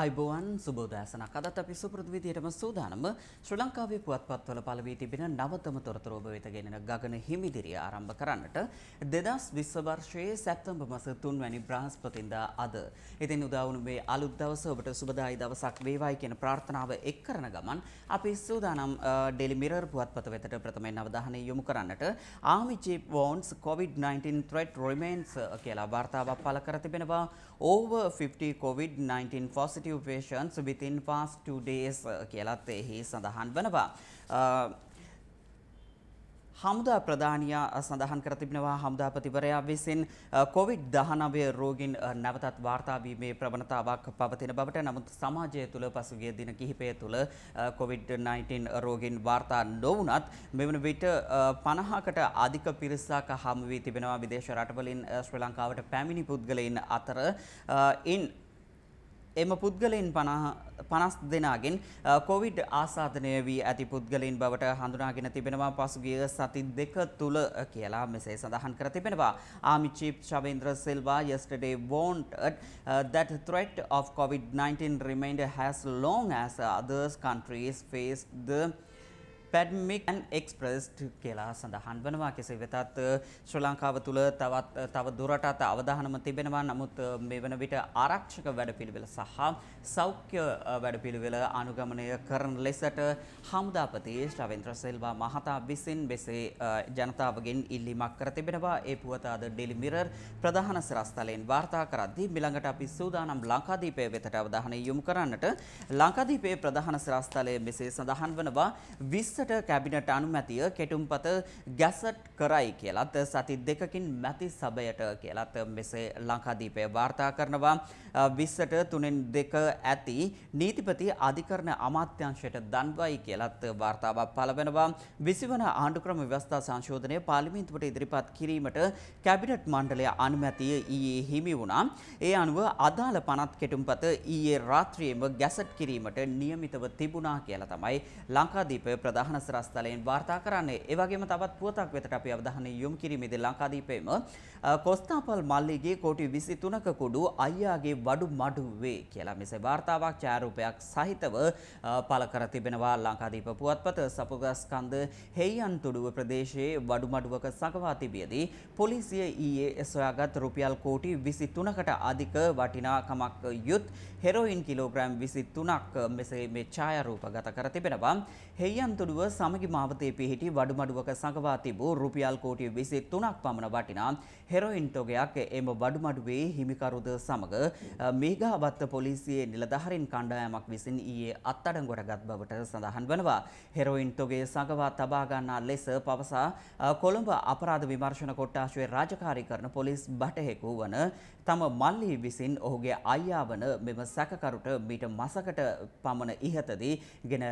අයිබෝවන් සුබෝදෑසනක් අදත් අපි සුපුරදු විදියටම සූදානම ශ්‍රී ලංකාවේ පුවත්පත්වල පළවී තිබෙන නවතම තොරතුරු ඔබ වෙත ගෙනෙන ගගන හිමිදිරිය ආරම්භ කරන්නට 2020 වර්ෂයේ සැප්තැම්බර් මාස 3 වැනි බ්‍රහස්පතින්දා අද. ඉතින් උදා වුණු මේ අලුත් දවස ඔබට සුබදායි දවසක් වේවායි කියන ප්‍රාර්ථනාව එක් කරන ගමන් අපි සූදානම් ඩෙලි මිරර් පුවත්පත වෙතට ප්‍රථමයෙන් අවධානය යොමු කරන්නට army chief warns COVID-19 threat remains කියලා වාර්තාවක් පළ කර තිබෙනවා. over 50 COVID-19 positive positive patients within past 2 days uh, කියලත් එහි සඳහන් වනවා. Uh, හමුදා ප්‍රධානයා uh, සඳහන් කර තිබෙනවා හමුදාපතිවරයා විසින් කොවිඩ් 19 රෝගින් නැවතත් වාර්තා වීමේ ප්‍රවණතාවක් පවතින බවට නමුත් සමාජය තුළ පසුගිය දින කිහිපය තුළ කොවිඩ් 19 රෝගින් වාර්තා නොවුණත් මෙවන විට 50කට අධික පිරිසක් හමු වී තිබෙනවා විදේශ රටවලින් ශ්‍රී ලංකාවට පැමිණි පුද්ගලයින් අතර ඉන් එම පුද්ගලයින් පනස් දෙනාගෙන් කොවිඩ් ආසාධනය වී ඇති පුද්ගලින් බවට හඳුනාගෙන තිබෙනවා පසුගිය සති දෙක තුළ කියලා මෙසේ සඳහන් කර තිබෙනවා. Army chief Shavendra Silva yesterday warned that threat of COVID-19 remained as long as others countries face the pandemic and expressed කියලා සඳහන් වනවා කෙසේ වෙතත් ශ්‍රී ලංකාව තුළ තවත් තව දුරටත් අවධානම තිබෙනවා නමුත් මේ වන විට ආරක්ෂක වැඩපිළිවෙල සහ සෞඛ්‍ය වැඩපිළිවෙල අනුගමනය කරන ලෙසට හමුදාපති ශ්‍රවෙන්ද්‍ර සෙල්වා මහතා විසින් මෙසේ ජනතාවගෙන් ඉල්ලීමක් කර තිබෙනවා ඒ පුවත අද ඩෙලි මිරර් ප්‍රධාන සිරස්තලයෙන් වාර්තා කරද්දී මිළඟට අපි සූදානම් ලංකාදීපය වෙතට අවධානය යොමු කරන්නට ලංකාදීපයේ ප්‍රධාන සිරස්තලය මෙසේ සඳහන් වනවා 20 පිරිසට කැබිනට අනුමැතිය කෙටුම්පත ගැසට් කරයි කියලත් සති දෙකකින් මැති සභයට කියලත් මෙසේ ලංකාදීපය වාර්තා කරනවා විස්සට තුනෙන් දෙක ඇති නීතිපති අධිකරණ අමාත්‍යංශයට දන්වයි කියලත් වාර්තාවක් පලවෙනවා විසිවන ආණ්ඩුක්‍රම ව්‍යවස්ථා සංශෝධනය පාලිමින්තුවට ඉදිරිපත් කිරීමට කැබිනට් මණ්ඩලය අනුමැතිය ඊයේ හිමි වුණා. ඒ අනුව අදාළ පනත් කෙටුම්පත ඊයේ රාත්‍රියේම ගැසට් කිරීමට නියමිතව තිබුණා කියලා තමයි ලංකාදීප ප්‍රධාන වාහන සිරස්තලයෙන් වාර්තා කරන්නේ. ඒ වගේම තවත් පුවතක් වෙතට අපි අවධානය යොමු කිරීමේදී ලංකාදීපේම කොස්තාපල් මල්ලිගේ කෝටි 23ක කුඩු අයියාගේ වඩු මඩුවේ කියලා මෙසේ වාර්තාවක් ඡායාරූපයක් සහිතව පළ කර තිබෙනවා ලංකාදීප පුවත්පත සපුගස්කන්ධ හෙයියන් තුඩුව ප්‍රදේශයේ වඩු මඩුවක සකවා තිබියදී පොලිසිය ඊයේ සොයාගත් රුපියල් කෝටි 23කට අධික වටිනාකමක් යුත් හෙරෝයින් කිලෝග්‍රෑම් 23ක් මෙසේ මේ ඡායාරූප ගත කර තිබෙනවා හෙයියන් තුඩුව අනුව සමගි මාවතේ පිහිටි වඩුමඩුවක සඟවා තිබූ රුපියල් කෝටි 23ක් පමණ වටිනා හෙරොයින් තොගයක් එම වඩුමඩුවේ හිමිකරුද සමග මේඝාවත්ත පොලිසියේ නිලධාරීන් කණ්ඩායමක් විසින් ඊයේ අත්අඩංගුවටගත් බවට සඳහන් වනවා. හෙරොයින් තොගේ සඟවා තබා ගන්නා ලෙස පවසා කොළඹ අපරාධ විමර්ශන කොට්ටාශයේ රාජකාරී කරන පොලිස් බටහෙකු වන තම මල්ලි විසින් ඔහුගේ අයියා වන මෙම සැකකරුට මීට මසකට පමණ ඉහතදී ගෙන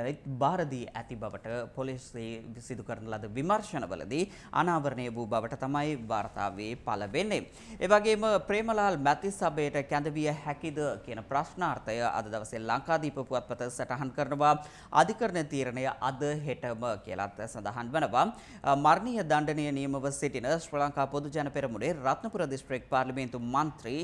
බාරදී ඇති බවට පොලිසි සිදු කරන ලද විමර්ශනවලදී අනාවරණය වූ බවට තමයි වාර්තාවේ පළ වෙන්නේ. ඒ වගේම ප්‍රේමලාල් මැතිස් සභයට කැඳවිය හැකිද කියන ප්‍රශ්නාර්ථය අද දවසේ ලංකාදීප පුවත්පත සටහන් කරනවා. අධිකරණ තීරණය අද හෙටම කියලාත් සඳහන් වෙනවා. මරණීය දණ්ඩනීය නියමව සිටින ශ්‍රී ලංකා පොදු ජන පෙරමුණේ රත්නපුර දිස්ත්‍රික් පාර්ලිමේන්තු මන්ත්‍රී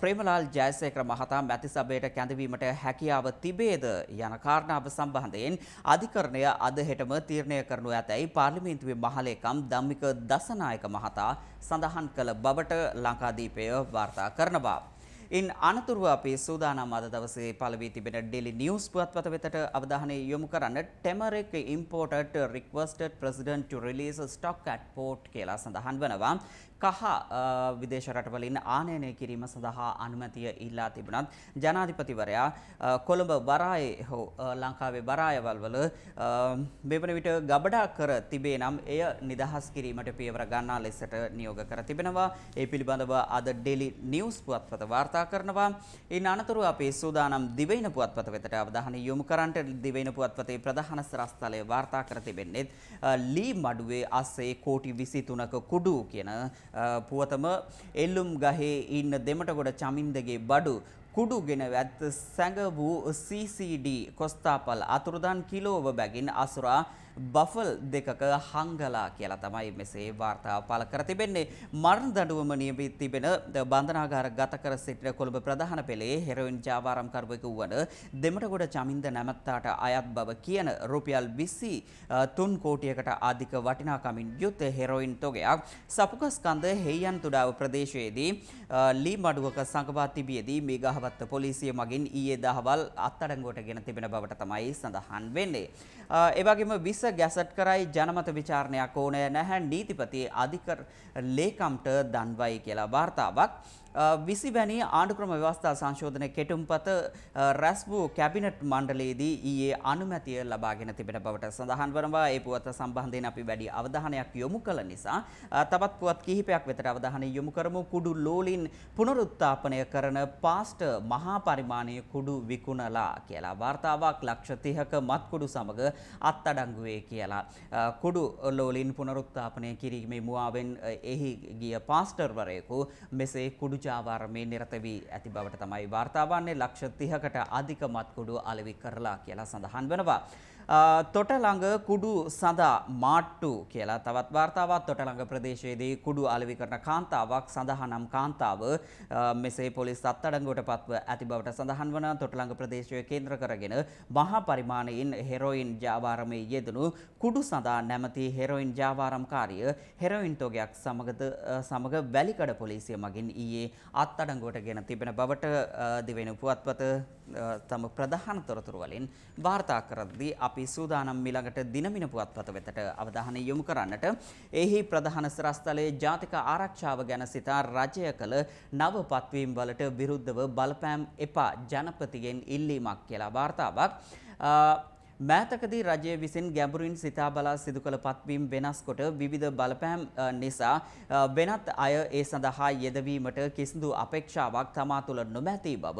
ප්‍රේමලාල් ජයසේකර මහතා මැතිස් සභයට කැඳවීමට හැකියාව තිබේද යන කාරණාව සම්බන්ධයෙන් අධිකරණය අද හෙටම තීරණය කරනු ඇතැයි පාර්ලිමේන්තුවේ මහලේකම් ධම්මික දසනායක මහතා සඳහන් කළ බවට ලංකාදීපය වාර්තා කරන බව. ඉන් අනතුරුව අපේ සූදානම් අද දවසේ පළවී තිබෙන ඩෙලි නිවස් පුවත්පත වෙතට අවධානය යොමු කරන්න turmeric imported requested president to release stock at port කියලා සඳහන් වනවා. කහ විදේශ රටවලින් ආනයනය කිරීම සඳහා අනුමැතිය ඉල්ලා තිබුණත් ජනාධිපතිවරයා කොළඹ වරායේ හෝ ලංකාවේ වරායවල් වල මෙවන විට ගබඩා කර තිබේ නම් එය නිදහස් කිරීමට පියවර ගන්නා ලෙසට නියෝග කර තිබෙනවා. ඒ පිළිබඳව අද ඩෙලි නිවස් පුවත්පත වාර්තා කතා කරනවා. ඉන් අනතුරුව අපි සූදානම් දිවයින පුවත්පත වෙතට අවධානය යොමු කරන්නට දිවයින පුවත්පතේ ප්‍රධාන ස්රස්තලය වාර්තා කර තිබෙන්නේ ලී මඩුවේ අස්සේ කෝටි 23ක කුඩු කියන පුවතම එල්ලුම් ගහේ ඉන්න දෙමටගොඩ චමින්දගේ බඩු කුඩුගෙන ඇත් සැඟ වූ CCD කොස්තාපල් අතුරුදන් කිලෝව බැගින් අසුරා බෆල් දෙකක හංගලා කියලා තමයි මෙසේ වාර්තාව පළ කර තිබෙන්නේ. මරණ දඬුවම නියමිත තිබෙන බන්ධනාගාර ගත කර සිටින කොළඹ ප්‍රධාන පෙළේ හෙරොයින් ජාවාරම්කරුවෙකු වන දෙමටගොඩ චමින්ද නැමැත්තාට අයත් බව කියන රුපියල් 23 කෝටියකට අධික වටිනාකමින් යුත් හෙරොයින් තොගයක් සපුකස්කන්ධ හෙයියන් තුඩාව ප්‍රදේශයේදී ලී මඩුවක සංගවා තිබියදී මේ ගහවත්ත පොලිසිය මගින් ඊයේ දහවල් අත්අඩංගුවට ගෙන තිබෙන බවට තමයි සඳහන් වෙන්නේ. ඒවගේම විස ගැසට් කරයි ජනමත විචාරණයක් ඕනෑ නැහැ නීතිපති අධිකර ලේකම්ට දන්වයි කියලා වාර්තාවක් විසි වැනි ආණඩුක්‍රම ව්‍යවස්ථා සංශෝධන කෙටුම්පත රැස්වූ කැබිනට් මණ්ඩලයේදී ඊයේ අනුමැතිය ලබාගෙන තිබෙන බවට සඳහන් වනවා ඒ පුවත සම්බන්ධයෙන් අපි වැඩි අවධානයක් යොමු කළ නිසා තවත් පුවත් කිහිපයක් වෙතට අවධානය යොමු කරමු කුඩු ලෝලින් පුනරුත්ථාපනය කරන පාස්ට මහා පරිමාණයේ කුඩු විකුණලා කියලා වාර්තාවක් ලක්ෂ 30ක මත්කුඩු සමග අත්අඩංගුවේ කියලා කුඩු ලෝලින් පුනරුත්ථාපනය කිරීමේ මුවාවෙන් එහි ගිය පාස්ටර්වරයෙකු මෙසේ කුඩු පූජාවර් මේ නිරත වී ඇති බවට තමයි වාර්තාවන්නේ ලක්ෂ 30කට අධික මත්කුඩු අලෙවි කරලා කියලා සඳහන් වෙනවා. තොට ළඟ කුඩු සඳහා මාට්ටු කියලා තවත් වාර්තාවක් තොට ළඟ ප්‍රදේශයේදී කුඩු අලෙවි කරන කාන්තාවක් සඳහනම් කාන්තාව මෙසේ පොලිස් අත්අඩංගුවට පත්ව ඇති බවට සඳහන් වන තොට ළඟ ප්‍රදේශය කේන්ද්‍ර කරගෙන මහා පරිමාණයෙන් හෙරොයින් ජාවාරමේ යෙදුණු කුඩු සඳහා නැමැති හෙරොයින් ජාවාරම්කාරිය හෙරොයින් තොගයක් සමගද සමග වැලිකඩ පොලිසිය මගින් ඊයේ අත්අඩංගුවට ගෙන තිබෙන බවට දිවෙන පුවත්පත තම ප්‍රධාන තොරතුරු වලින් වාර්තා කරද්දී අපි සූදානම් ඊළඟට දිනමින පුවත්පත වෙතට අවධානය යොමු කරන්නට එහි ප්‍රධාන සිරස්තලයේ ජාතික ආරක්ෂාව ගැන සිතා රජය කළ නව පත්වීම් වලට විරුද්ධව බලපෑම් එපා ජනපතිගෙන් ඉල්ලීමක් කියලා වාර්තාවක් මෑතකදී රජය විසින් ගැඹුරින් සිතා බලා සිදු කළ පත්වීම් වෙනස්කොට විවිධ බලපෑම් නිසා වෙනත් අය ඒ සඳහා යෙදවීමට කිසිදු අපේක්ෂාවක් තමා තුළ නොමැති බව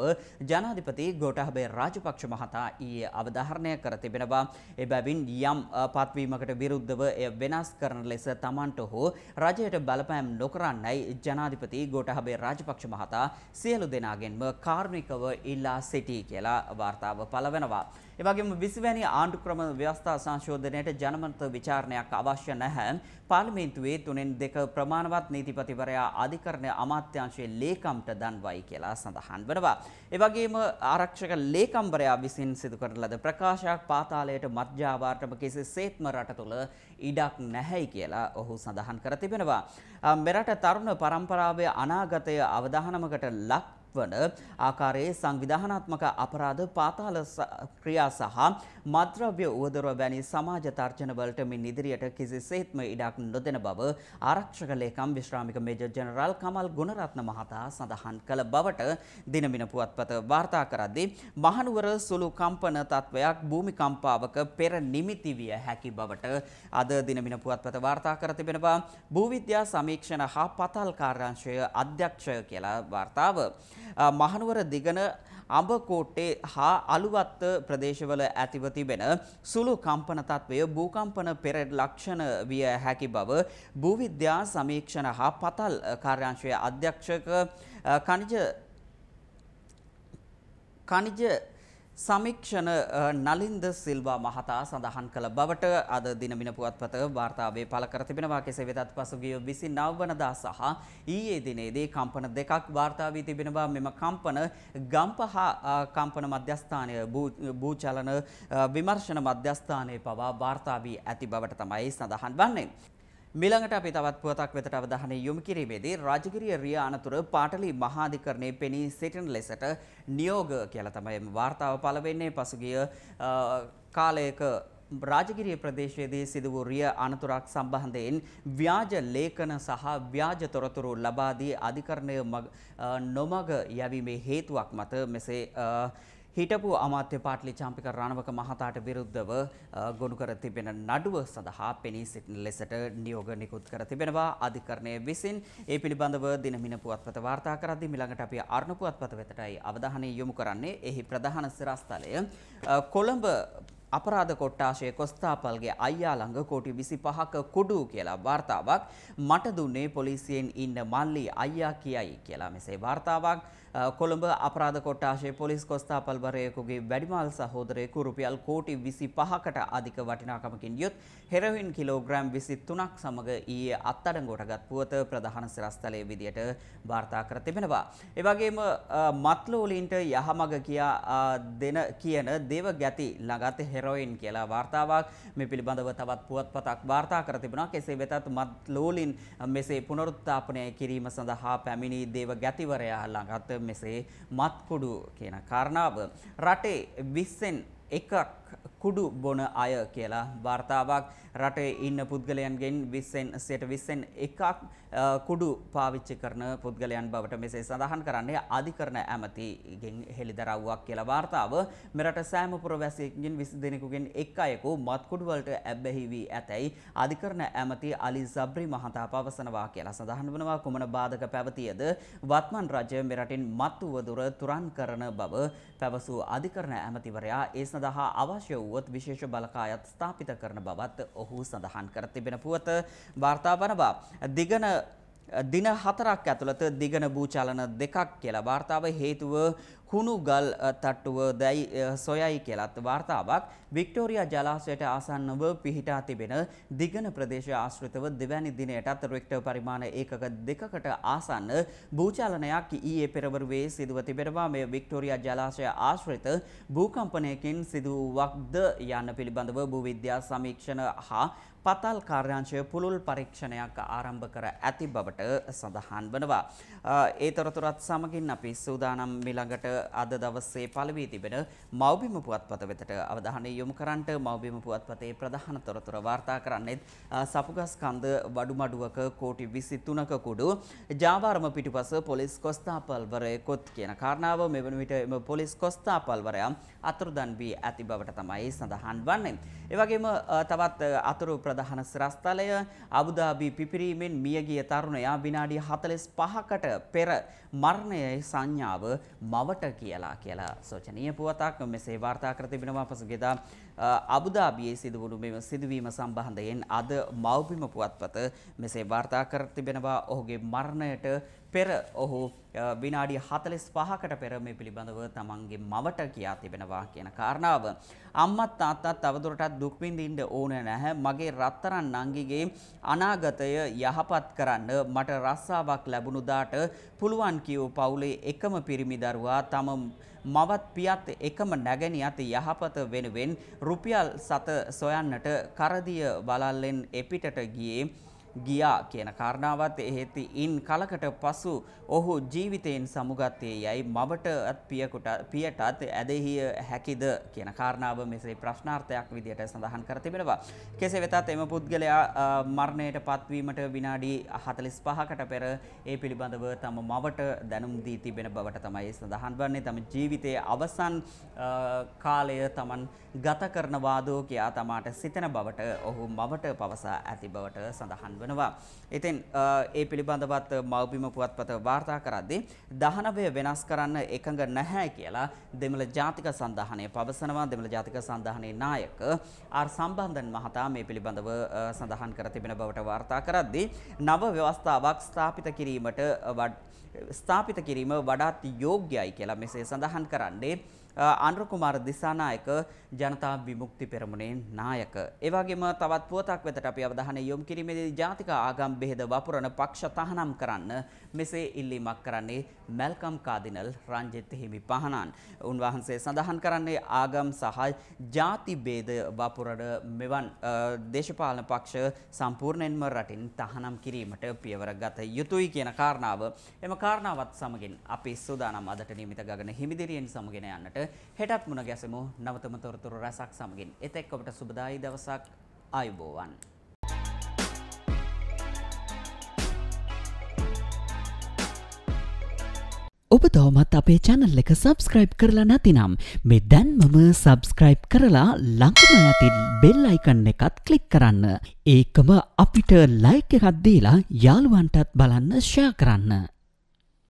ජනාධිපති ගෝඨාභය රාජපක්ෂ මහතා ඊයේ අවධාරණය කර තිබෙනවා. එබැවින් යම් පත්වීමකට විරුද්ධව එය වෙනස් කරන ලෙස තමන්ට හෝ රජයට බලපෑම් නොකරන්නයි ජනාධිපති ගෝඨාභය රාජපක්ෂ මහතා සියලු දෙනාගෙන්ම කාර්මිකව ඉල්ලා සිටී කියලා වාර්තාව පළවෙනවා. එවැගේම 20 වැනි ආණ්ඩු ක්‍රම ව්‍යවස්ථා සංශෝධනයට ජනමත විචාරණයක් අවශ්‍ය නැහැ. පාර්ලිමේන්තුවේ තුනෙන් දෙක ප්‍රමාණවත් නීතිපතිවරයා අධිකරණ අමාත්‍යාංශයේ ලේකම්ට දන්වයි කියලා සඳහන් වෙනවා. ඒ වගේම ආරක්ෂක ලේකම්වරයා විසින් සිදු කරන ලද ප්‍රකාශයක් පාතාලයට මත් ජාවාරටම කිසිසේත්ම රට තුළ ඉඩක් නැහැයි කියලා ඔහු සඳහන් කර තිබෙනවා. මෙරට තරුණ පරම්පරාවේ අනාගතය අවධානමකට ලක් වන ආකාරයේ සංවිධානාත්මක අපරාධ පාතාල ක්‍රියා සහ මද්‍රව්‍ය උවදුර වැනි සමාජ තර්ජනවලට මින් ඉදිරියට කිසිසේත්ම ඉඩක් නොදෙන බව ආරක්ෂක ලේකම් විශ්‍රාමික මේජර් ජනරාල් කමල් ගුණරත්න මහතා සඳහන් කළ බවට දිනමින පුවත්පත වාර්තා කරද්දී මහනුවර සුළු කම්පන තත්වයක් භූමිකම්පාවක පෙර නිමිති විය හැකි බවට අද දිනමින පුවත්පත වාර්තා කර තිබෙනවා භූවිද්‍යා සමීක්ෂණ හා පතල් කාර්යාංශය අධ්‍යක්ෂය කියලා වාර්තාව. මහනුවර දිගන අඹකෝට්ටේ හා අලුවත්ත ප්‍රදේශවල ඇතිව තිබෙන සුළු කම්පන තත්වය භූකම්පන පෙර ලක්ෂණ විය හැකි බව භූවිද්‍යා සමීක්ෂණ හා පතල් කාර්යාංශයේ අධ්‍යක්ෂක කනිජ කනිජ සමීක්ෂණ නලින්ද සිල්වා මහතා සඳහන් කළ බවට අද දින මින පුවත්පත වාර්තාවේ පළ කර තිබෙනවා කෙසේ වෙතත් පසුගිය 29 වනදා සහ ඊයේ දිනේදී කම්පන දෙකක් වාර්තා වී තිබෙනවා මෙම කම්පන ගම්පහ කම්පන මධ්‍යස්ථානය භූචලන විමර්ශන මධ්‍යස්ථානයේ පවා වාර්තා වී ඇති බවට තමයි සඳහන් වන්නේ මිළඟට අපි තවත් පුවතක් වෙතට අවධානය යොමු කිරීමේදී රාජගිරිය රිය අනතුර පාටලි මහාධිකරණය පෙනී සිටින ලෙසට නියෝග කියලා තමයි වාර්තාව පළ වෙන්නේ පසුගිය කාලයක රාජගිරිය ප්‍රදේශයේදී සිදු වූ රිය අනතුරක් සම්බන්ධයෙන් ව්‍යාජ ලේඛන සහ ව්‍යාජ තොරතුරු ලබා දී අධිකරණය නොමග යැවීමේ හේතුවක් මත මෙසේ හිටපු අමාත්‍ය පාටලි චම්පික රණවක මහතාට විරුද්ධව ගොනු කර තිබෙන නඩුව සඳහා පෙනී සිටින ලෙසට නියෝග නිකුත් කර තිබෙනවා අධිකරණය විසින් ඒ පිළිබඳව දිනමින පුවත්පත වාර්තා කරද්දී මිලඟට අපි අරුණ පුවත්පත වෙතටයි අවධානය යොමු කරන්නේ එහි ප්‍රධාන සිරස්තලය කොළඹ අපරාධ කොට්ටාශය කොස්තාපල්ගේ අයියා ළඟ කෝටි 25ක කුඩු කියලා වார்த்தාවක් මට දුන්නේ පොලිසියෙන් ඉන්න මල්ලි අයියා කියයි කියලා මෙසේ වார்த்தාවක් කොළඹ අපරාධ කොට්ටාශයේ පොලිස් කොස්තාපල්වරයෙකුගේ වැඩිමල් සහෝදරයෙකු රුපියල් කෝටි 25කට අධික වටිනාකමකින් යුත් හෙරොයින් කිලෝග්‍රෑම් 23ක් සමග ඊයේ අත්අඩංගුවටගත් පුවත ප්‍රධාන සිරස්තලයේ විදියට වාර්තා කර තිබෙනවා. ඒ වගේම මත්ලෝලීන්ට යහමඟ කියා දෙන කියන දේව ගැති ළඟත් හෙරොයින් කියලා වාර්තාවක් මේ පිළිබඳව තවත් පුවත්පතක් වාර්තා කර තිබෙනවා. කෙසේ වෙතත් මත්ලෝලින් මෙසේ පුනරුත්ථාපනය කිරීම සඳහා පැමිණි දේව ගැතිවරයා ළඟත් මෙසේ මත්කුඩු කියන කාරණාව රටේ 20න් එකක් කුඩු බොන අය කියලා වාර්තාවක් රටේ ඉන්න පුද්ගලයන්ගෙන් 20න් 100ට 21ක් කුඩු පාවිච්චි කරන පුද්ගලයන් බවට මෙසේ සඳහන් කරන්නේ අධිකරණ ඇමතිගෙන් හෙළිදරව්වක් කියලා වාර්තාව මෙරට සෑම පුරවැසියෙකුගෙන් 20 දෙනෙකුගෙන් එක් අයෙකු මත්කුඩු වලට ඇබ්බැහි වී ඇතැයි අධිකරණ ඇමති අලි සබ්රි මහතා පවසනවා කියලා සඳහන් වෙනවා කුමන බාධක පැවතියද වත්මන් රජය මෙරටින් මත්වදුර තුරන් කරන බව පැවසූ අධිකරණ ඇමතිවරයා ඒ සඳහා අවශ්‍ය අවශ්‍ය වුවොත් විශේෂ බලකායත් ස්ථාපිත කරන බවත් ඔහු සඳහන් කර තිබෙන පුවත වාර්තා වන බව. දිගන දින හතරක් ඇතුළත දිගන භූචලන දෙකක් කියලා වාර්තාව හේතුව කුණු ගල් තට්ටුව දැයි සොයයි කියලත් වාර්තාවක් වික්ටෝරියා ජලාශයට ආසන්නව පිහිටා තිබෙන දිගන ප්‍රදේශ ආශ්‍රිතව දෙවැනි දිනයටත් රෙක්ටර් පරිමාණ ඒකක දෙකකට ආසන්න භූචලනයක් ඊයේ පෙරවරුවේ සිදුව තිබෙනවා මේ වික්ටෝරියා ජලාශය ආශ්‍රිත භූකම්පනයකින් සිදුවක්ද යන්න පිළිබඳව භූවිද්‍යා සමීක්ෂණ හා පතල් කාර්යාංශය පුළුල් පරීක්ෂණයක් ආරම්භ කර ඇති බවට සඳහන් වනවා. ඒ තොරතුරත් සමගින් අපි සූදානම් මිළඟට අද දවසේ පළවී තිබෙන මව්බිම පුවත්පත වෙතට අවධානය යොමු කරන්නට මව්බිම පුවත්පතේ ප්‍රධාන තොරතුර වාර්තා කරන්නේත් සපුගස් කන්ද වඩුමඩුවක කෝටි 23ක කුඩු ජාවාරම පිටුපස පොලිස් කොස්තාපල්වරයෙකුත් කියන කාරණාව මෙවන විට එම පොලිස් කොස්තාපල්වරයා අතුරුදන් වී ඇති බවට තමයි සඳහන් වන්නේ. එවගේම තවත් අතුරු ප්‍රධාන සිරස්තලය අබුදාබි පිපිරීමෙන් මියගිය තරුණයා විනාඩි 45කට පෙර මරණයේ සංඥාව මවට කියලා කියලා සෝචනීය පුවතක් මෙසේ වාර්තා කර තිබෙනවා පසුගියදා අබුදාබියේ සිදුවුණු මෙම සිදුවීම සම්බන්ධයෙන් අද මව්බිම පුවත්පත මෙසේ වාර්තා කර තිබෙනවා ඔහුගේ මරණයට පෙර ඔහු විනාඩි 45කට පෙර මේ පිළිබඳව තමන්ගේ මවට කියා තිබෙනවා කියන කාරණාව. අම්මත් තාත්තත් තවදුරටත් දුක් විඳින්න ඕනේ නැහැ. මගේ රත්තරන් නංගිගේ අනාගතය යහපත් කරන්න මට රස්සාවක් ලැබුණු දාට පුළුවන් කියෝ පවුලේ එකම පිරිමි දරුවා තම මවත් පියත් එකම නැගණියත් යහපත වෙනුවෙන් රුපියල් සත සොයන්නට කරදිය වලල්ලෙන් එපිටට ගියේ ගියා කියන කාරණාවත් එහෙති ඉන් කලකට පසු ඔහු ජීවිතයෙන් සමුගත්තේ යයි මවට පියකුට පියටත් ඇදහිය හැකිද කියන කාරණාව මෙසේ ප්‍රශ්නාර්ථයක් විදියට සඳහන් කර තිබෙනවා. කෙසේ වෙතත් එම පුද්ගලයා මරණයට පත්වීමට විනාඩි 45කට පෙර ඒ පිළිබඳව තම මවට දැනුම් දී තිබෙන බවට තමයි සඳහන් වන්නේ තම ජීවිතයේ අවසන් කාලය තමන් ගත කරනවාදෝ කියා තමාට සිතන බවට ඔහු මවට පවසා ඇති බවට සඳහන් තිබෙනවා. ඉතින් ඒ පිළිබඳවත් මව්බිම පුවත්පත වාර්තා කරද්දී 19 වෙනස් කරන්න එකඟ නැහැ කියලා දෙමළ ජාතික සංධානය පවසනවා. දෙමළ ජාතික සංධානයේ නායක ආර් සම්බන්ධන් මහතා මේ පිළිබඳව සඳහන් කර තිබෙන බවට වාර්තා කරද්දී නව ව්‍යවස්ථාවක් ස්ථාපිත කිරීමට ස්ථාපිත කිරීම වඩාත් යෝග්‍යයි කියලා මෙසේ සඳහන් කරන්නේ අනුර කුමාර දිසානායක ජනතා විමුක්ති පෙරමුණේ නායක. ඒ වගේම තවත් පුවතක් වෙතට අපි අවධානය යොමු කිරීමේදී ජාතික ආගම් බෙහෙද වපුරන පක්ෂ තහනම් කරන්න මෙසේ ඉල්ලීමක් කරන්නේ මල්කම් කාදිනල් රංජිත් හිමි පහණන්. උන්වහන්සේ සඳහන් කරන්නේ ආගම් සහ ජාති ભેද වපුරන මෙවන් දේශපාලන පක්ෂ සම්පූර්ණයෙන්ම රටින් තහනම් කිරීමට පියවර ගත යුතුයි කියන කාරණාව එම කාරණාවත් සමගින් අපි සූදානම් අදට නියමිත ගගන හිමිදිරියෙන් සමගෙන යන්නට හෙටත් මුණ ගැසමු නවතම තොරතුරු රැසක් සමගින්. එතෙක් ඔබට සුබදායි දවසක් ආයුබෝවන්. ඔබ තවමත් අපේ චැනල් එක සබස්ක්‍රයිබ් කරලා නැතිනම් මෙ දැන්මම සබස්ක්‍රයිබ් කරලා ලංකම ඇති බෙල් අයිකන්න එකත් කලික් කරන්න. ඒකම අපිට ලයික එකත් දීලා යාළුවන්ටත් බලන්න ෂයා කරන්න.